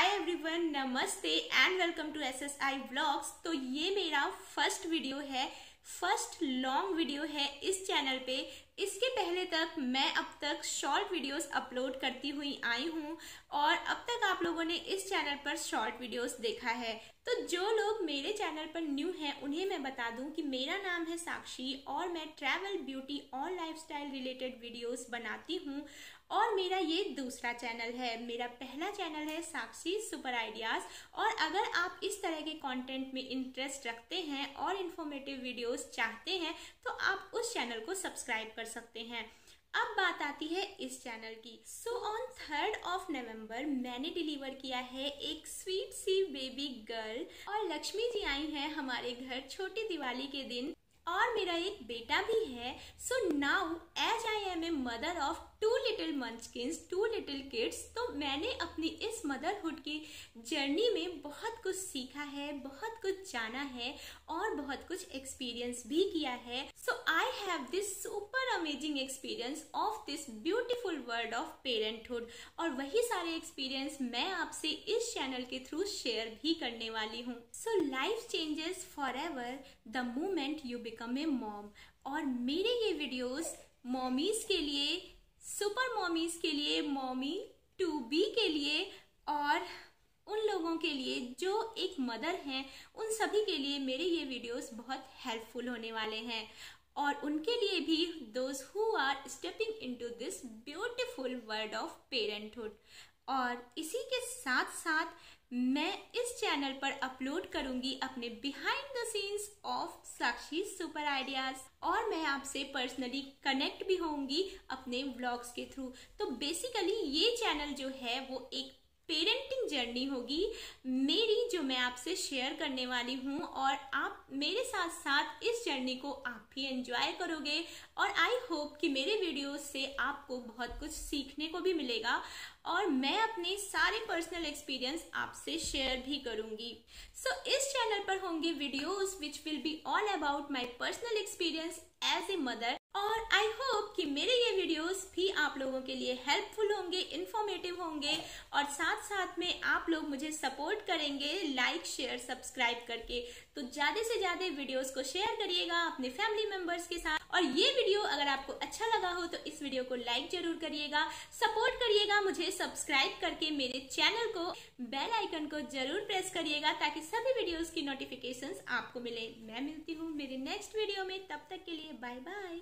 हाय everyone नमस्ते and welcome to SSI vlogs तो ये मेरा फर्स्ट वीडियो है फर्स्ट लॉन्ग वीडियो है इस चैनल पे इसके पहले तक मैं अब तक शॉर्ट वीडियोस अपलोड करती हुई आई हूँ और अब तक आप लोगों ने इस चैनल पर शॉर्ट वीडियोस देखा है तो जो लोग मेरे चैनल पर न्यू हैं उन्हें मैं बता दूं कि मेरा नाम है साक्षी और मैं ट्रैवल ब्यूटी और लाइफस्टाइल रिलेटेड वीडियोस बनाती हूँ और मेरा ये दूसरा चैनल है मेरा पहला चैनल है साक्षी सुपर आइडियाज और अगर आप इस तरह के कंटेंट में इंटरेस्ट रखते हैं और इन्फॉर्मेटिव वीडियोस चाहते हैं तो आप उस चैनल को सब्सक्राइब कर सकते हैं अब बात आती है इस चैनल की so on third of November मैंने डिलीवर किया है एक स्वीट सी बेबी गर्ल और लक्ष्मी जी आई हैं हमारे घर छोटी दिवाली के दिन और मेरा एक बेटा भी है so now mother of two little munchkins two little kids तो मैंने अपनी इस मदरहुड की जर्नी में बहुत कुछ सीखा है बहुत कुछ जाना है और बहुत कुछ एक्सपीरियंस भी किया है so I have this super amazing experience of this beautiful world of parenthood और वही सारे एक्सपीरियंस मैं आपसे इस चैनल के थ्रू शेयर भी करने वाली हूँ so life changes forever the moment you become a mom और मेरे ये वीडियोज़ मॉमीज के लिए सुपर मॉमीज के लिए मॉमी टू बी के लिए और उन लोगों के लिए जो एक मदर हैं उन सभी के लिए मेरे ये वीडियोस बहुत हेल्पफुल होने वाले हैं और उनके लिए भी those who are stepping into this beautiful world of parenthood और इसी के साथ साथ मैं इस चैनल पर अपलोड करूंगी अपने behind the scenes of Sakshi super ideas और मैं आपसे पर्सनली कनेक्ट भी होंगी अपने व्लॉग्स के थ्रू तो बेसिकली ये चैनल जो है वो एक पेरेंट जर्नी होगी मेरी जो मैं आपसे शेयर करने वाली हूँ और आप मेरे साथ साथ इस जर्नी को आप भी एंजॉय करोगे और आई होप कि मेरे वीडियो से आपको बहुत कुछ सीखने को भी मिलेगा और मैं अपने सारे पर्सनल एक्सपीरियंस आपसे शेयर भी करूंगी सो so, इस चैनल पर होंगे videos which will be all about my personal experience as a mother और आई होप कि मेरे ये वीडियोस भी आप लोगों के लिए हेल्पफुल होंगे इन्फॉर्मेटिव होंगे और साथ साथ में आप लोग मुझे सपोर्ट करेंगे लाइक शेयर सब्सक्राइब करके तो ज़्यादा से ज़्यादा वीडियोस को शेयर करिएगा अपने फैमिली मेम्बर्स के साथ और ये वीडियो अगर आपको अच्छा लगा हो तो इस वीडियो को लाइक जरूर करिएगा सपोर्ट करिएगा मुझे सब्सक्राइब करके मेरे चैनल को बेल आइकन को जरूर प्रेस करिएगा ताकि सभी वीडियोस की नोटिफिकेशंस आपको मिले मैं मिलती हूँ मेरे नेक्स्ट वीडियो में तब तक के लिए बाय बाय